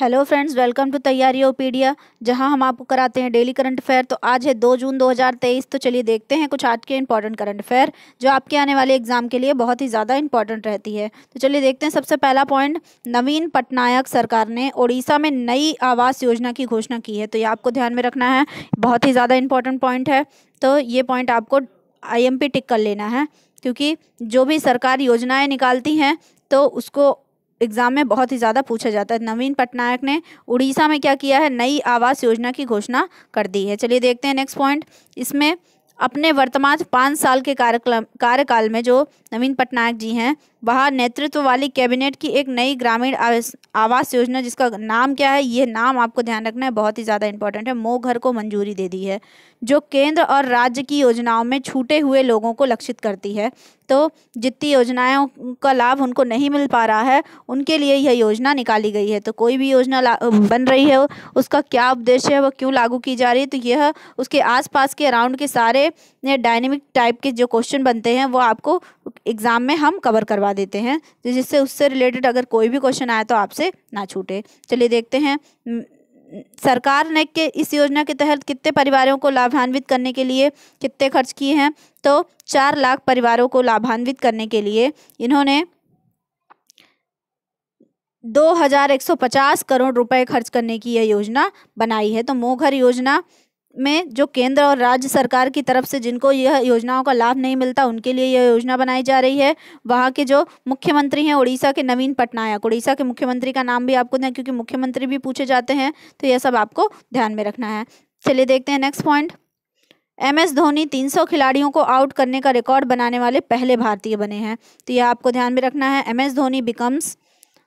hello friends welcome to तैयारी ओपीडिया जहां हम आपको कराते हैं डेली करंट अफेयर तो आज है 2 जून 2023 तो चलिए देखते हैं कुछ आज के इंपॉर्टेंट करंट अफेयर जो आपके आने वाले एग्जाम के लिए बहुत ही ज़्यादा इंपॉर्टेंट रहती है तो चलिए देखते हैं सबसे पहला पॉइंट नवीन पटनायक सरकार ने उड़ीसा में नई आवास योजना की घोषणा की है तो ये आपको ध्यान में रखना है बहुत ही ज़्यादा इंपॉर्टेंट पॉइंट है तो ये पॉइंट आपको आई टिक कर लेना है क्योंकि जो भी सरकार योजनाएँ निकालती हैं तो उसको एग्जाम में बहुत ही ज़्यादा पूछा जाता है नवीन पटनायक ने उड़ीसा में क्या किया है नई आवास योजना की घोषणा कर दी है चलिए देखते हैं नेक्स्ट पॉइंट इसमें अपने वर्तमान पाँच साल के कार्यक्रम कार्यकाल में जो नवीन पटनायक जी हैं वह नेतृत्व वाली कैबिनेट की एक नई ग्रामीण आवास योजना जिसका नाम क्या है ये नाम आपको ध्यान रखना है बहुत ही ज़्यादा इंपॉर्टेंट है मो घर को मंजूरी दे दी है जो केंद्र और राज्य की योजनाओं में छूटे हुए लोगों को लक्षित करती है तो जितनी योजनाओं का लाभ उनको नहीं मिल पा रहा है उनके लिए यह योजना निकाली गई है तो कोई भी योजना बन रही है उसका क्या उद्देश्य है वह क्यों लागू की जा रही है तो यह उसके आसपास के अराउंड के सारे डायनेमिक टाइप के जो क्वेश्चन बनते हैं वो आपको एग्ज़ाम में हम कवर करवा देते हैं तो जिससे उससे रिलेटेड अगर कोई भी क्वेश्चन आए तो आपसे ना छूटे चलिए देखते हैं सरकार ने के इस योजना के तहत कितने परिवारों को लाभान्वित करने के लिए कितने खर्च किए हैं तो चार लाख परिवारों को लाभान्वित करने के लिए इन्होंने दो हज़ार एक सौ पचास करोड़ रुपए खर्च करने की यह योजना बनाई है तो मोघर योजना में जो केंद्र और राज्य सरकार की तरफ से जिनको यह योजनाओं का लाभ नहीं मिलता उनके लिए यह योजना बनाई जा रही है वहाँ के जो मुख्यमंत्री हैं उड़ीसा के नवीन पटनायक उड़ीसा के मुख्यमंत्री का नाम भी आपको दें क्योंकि मुख्यमंत्री भी पूछे जाते हैं तो यह सब आपको ध्यान में रखना है चलिए देखते हैं next point M S Dhoni 300 खिलाड़ियों को आउट करने का रिकॉर्ड बनाने वाले पहले भारतीय बने हैं तो यह आपको ध्यान में रखना है M S Dhoni becomes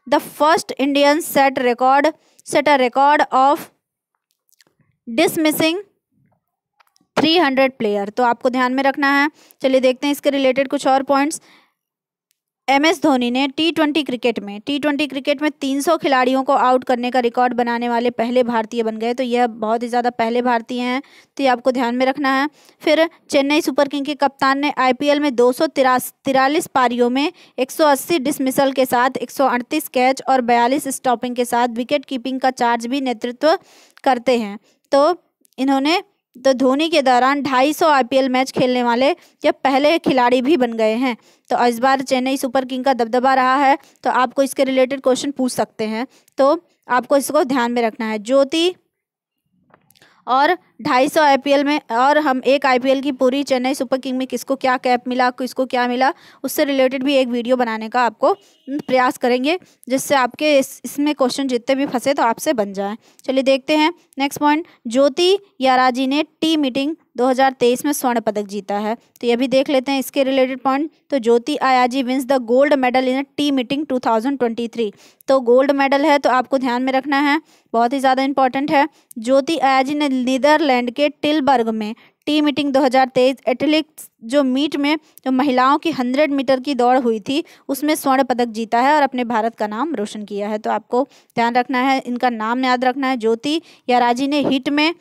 the first Indian set record set a record of dismissing three hundred player तो आपको ध्यान में रखना है चलिए देखते हैं इसके रिलेटेड कुछ और पॉइंट्स एम एस धोनी ने टी ट्वेंटी क्रिकेट में टी ट्वेंटी क्रिकेट में तीन सौ खिलाड़ियों को आउट करने का रिकॉर्ड बनाने वाले पहले भारतीय बन गए तो यह बहुत ही ज़्यादा पहले भारतीय हैं तो ये आपको ध्यान में रखना है फिर चेन्नई सुपर किंग के कप्तान ने आई पी एल में दो सौ तिरालीस पारियों में एक सौ अस्सी डिसमिसल के साथ एक सौ अड़तीस कैच और बयालीस स्टॉपिंग के साथ विकेट कीपिंग का चार्ज भी नेतृत्व करते हैं तो इन्होंने तो धोनी के दौरान 250 आईपीएल मैच खेलने वाले जब पहले खिलाड़ी भी बन गए हैं तो इस बार चेन्नई सुपर किंग का दबदबा रहा है तो आपको इसके रिलेटेड क्वेश्चन पूछ सकते हैं तो आपको इसको ध्यान में रखना है ज्योति और ढाई सौ आई में और हम एक आई की पूरी चेन्नई सुपर किंग में किसको क्या कैप मिला किसको क्या मिला उससे रिलेटेड भी एक वीडियो बनाने का आपको प्रयास करेंगे जिससे आपके इस इसमें क्वेश्चन जितने भी फंसे तो आपसे बन जाए चलिए देखते हैं नेक्स्ट पॉइंट ज्योति याराजी ने टी मीटिंग 2023 में स्वर्ण पदक जीता है तो ये भी देख लेते हैं इसके रिलेटेड पॉइंट तो Jyothi Yarraji wins the gold medal in T meeting 2023 तो गोल्ड मेडल है तो आपको ध्यान में रखना है बहुत ही ज़्यादा इंपॉर्टेंट है ज्योति आयाजी ने नीदरलैंड के टिलबर्ग में टी मीटिंग 2023 एथलेटिक्स जो मीट में जो महिलाओं की 100 मीटर की दौड़ हुई थी उसमें स्वर्ण पदक जीता है और अपने भारत का नाम रोशन किया है तो आपको ध्यान रखना है इनका नाम याद रखना है ज्योति या राजी ने हिट में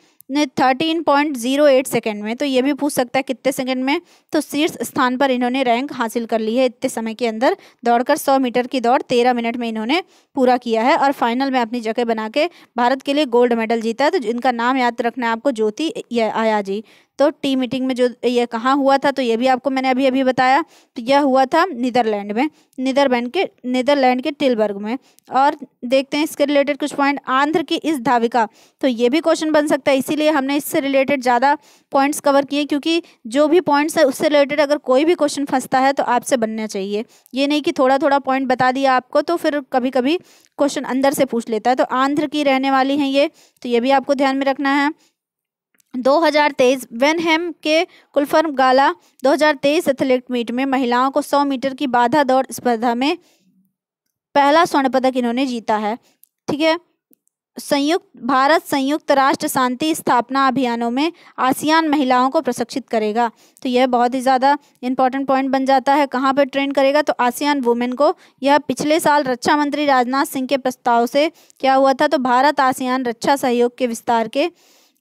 thirteen point zero eight second में तो ये भी पूछ सकता है कितने सेकेंड में तो शीर्ष स्थान पर इन्होंने रैंक हासिल कर ली है इतने समय के अंदर दौड़कर सौ मीटर की दौड़ तेरह मिनट में इन्होंने पूरा किया है और फाइनल में अपनी जगह बना के भारत के लिए गोल्ड मेडल जीता है तो इनका नाम याद रखना है आपको ज्योति आया जी तो टी मीटिंग में जो ये कहाँ हुआ था तो ये भी आपको मैंने अभी अभी बताया तो यह हुआ था नीदरलैंड में नीदरलैंड के नीदरलैंड के टिलबर्ग में और देखते हैं इसके रिलेटेड कुछ पॉइंट आंध्र की इस धाविका तो ये भी क्वेश्चन बन सकता है इसीलिए हमने इससे रिलेटेड ज़्यादा पॉइंट्स कवर किए क्योंकि जो भी पॉइंट्स है उससे रिलेटेड अगर कोई भी क्वेश्चन फंसता है तो आपसे बनना चाहिए ये नहीं कि थोड़ा थोड़ा पॉइंट बता दिया आपको तो फिर कभी कभी क्वेश्चन अंदर से पूछ लेता है तो आंध्र की रहने वाली हैं ये तो ये भी आपको ध्यान में रखना है 2023 वेनहेम के कुलफर्म गाला 2023 एथलेट मीट में महिलाओं को 100 मीटर की बाधा दौड़ स्पर्धा में पहला स्वर्ण पदक इन्होंने जीता है ठीक है संयुक्त भारत संयुक्त राष्ट्र शांति स्थापना अभियानों में आसियान महिलाओं को प्रशिक्षित करेगा तो यह बहुत ही ज़्यादा इंपॉर्टेंट पॉइंट बन जाता है कहाँ पर ट्रेन करेगा तो आसियान वुमेन को यह पिछले साल रक्षा मंत्री राजनाथ सिंह के प्रस्ताव से क्या हुआ था तो भारत आसियान रक्षा सहयोग के विस्तार के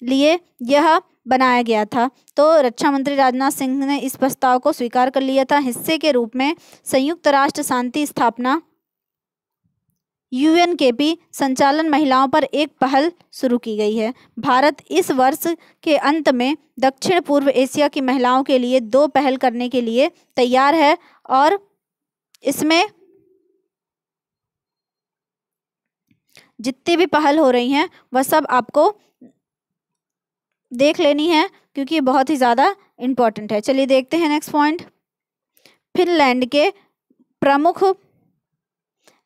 लिए यह बनाया गया था तो रक्षा मंत्री राजनाथ सिंह ने इस प्रस्ताव को स्वीकार कर लिया था हिस्से के रूप में संयुक्त राष्ट्र शांति स्थापना यूएन के पी संचालन महिलाओं पर एक पहल शुरू की गई है भारत इस वर्ष के अंत में दक्षिण पूर्व एशिया की महिलाओं के लिए दो पहल करने के लिए तैयार है और इसमें जितनी भी पहल हो रही हैं वह सब आपको देख लेनी है क्योंकि ये बहुत ही ज़्यादा इम्पॉर्टेंट है चलिए देखते हैं नेक्स्ट पॉइंट फिनलैंड के प्रमुख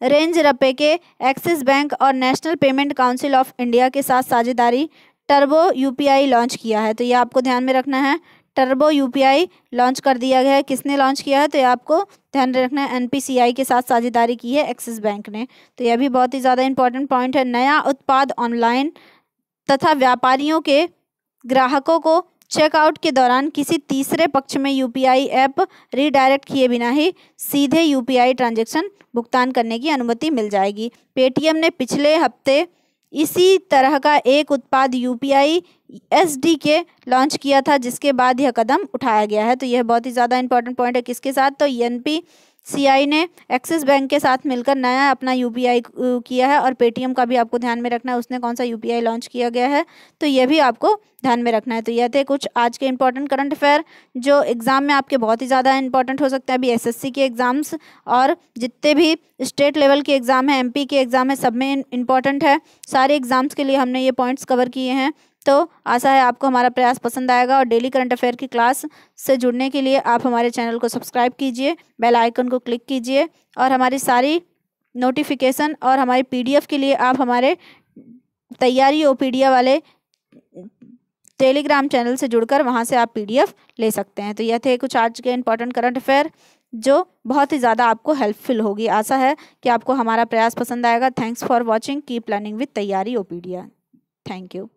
रेंज रपे के एक्सिस बैंक और National Payment Council of India के साथ साझेदारी टर्बो यूपीआई लॉन्च किया है तो ये आपको ध्यान में रखना है टर्बो यूपीआई लॉन्च कर दिया गया है किसने लॉन्च किया है तो ये आपको ध्यान रखना है एनपीसीआई के साथ साझेदारी की है एक्सिस बैंक ने तो यह भी बहुत ही ज़्यादा इंपॉर्टेंट पॉइंट है नया उत्पाद ऑनलाइन तथा व्यापारियों के ग्राहकों को चेकआउट के दौरान किसी तीसरे पक्ष में यूपीआई ऐप रीडायरेक्ट किए बिना ही सीधे यूपीआई ट्रांजैक्शन भुगतान करने की अनुमति मिल जाएगी पेटीएम ने पिछले हफ्ते इसी तरह का एक उत्पाद यूपीआई एसडी के लॉन्च किया था जिसके बाद यह कदम उठाया गया है तो यह बहुत ही ज़्यादा इंपॉर्टेंट पॉइंट है किसके साथ तो एन सीआई ने एक्सिस बैंक के साथ मिलकर नया अपना यूपीआई किया है और पेटीएम का भी आपको ध्यान में रखना है उसने कौन सा यूपीआई लॉन्च किया गया है तो ये भी आपको ध्यान में रखना है तो यह थे कुछ आज के इंपॉर्टेंट करंट अफेयर जो एग्ज़ाम में आपके बहुत ही ज़्यादा इंपॉर्टेंट हो सकते हैं अभी एसएससी के एग्ज़ाम्स और जितने भी स्टेट लेवल के एग्ज़ाम हैं एमपी के एग्ज़ाम है सब में इंपॉर्टेंट है सारे एग्ज़ाम्स के लिए हमने ये पॉइंट्स कवर किए हैं तो आशा है आपको हमारा प्रयास पसंद आएगा और डेली करंट अफेयर की क्लास से जुड़ने के लिए आप हमारे चैनल को सब्सक्राइब कीजिए बेल आइकन को क्लिक कीजिए और हमारी सारी नोटिफिकेशन और हमारी पीडीएफ के लिए आप हमारे तैयारी ओपीडिया वाले टेलीग्राम चैनल से जुड़कर वहाँ से आप पी ले सकते हैं तो यह थे कुछ आज के इंपॉर्टेंट करंट अफेयर जो बहुत ही ज़्यादा आपको हेल्पफुल होगी आशा है कि आपको हमारा प्रयास पसंद आएगा thanks for watching keep learning with Taiyari ओ थैंक यू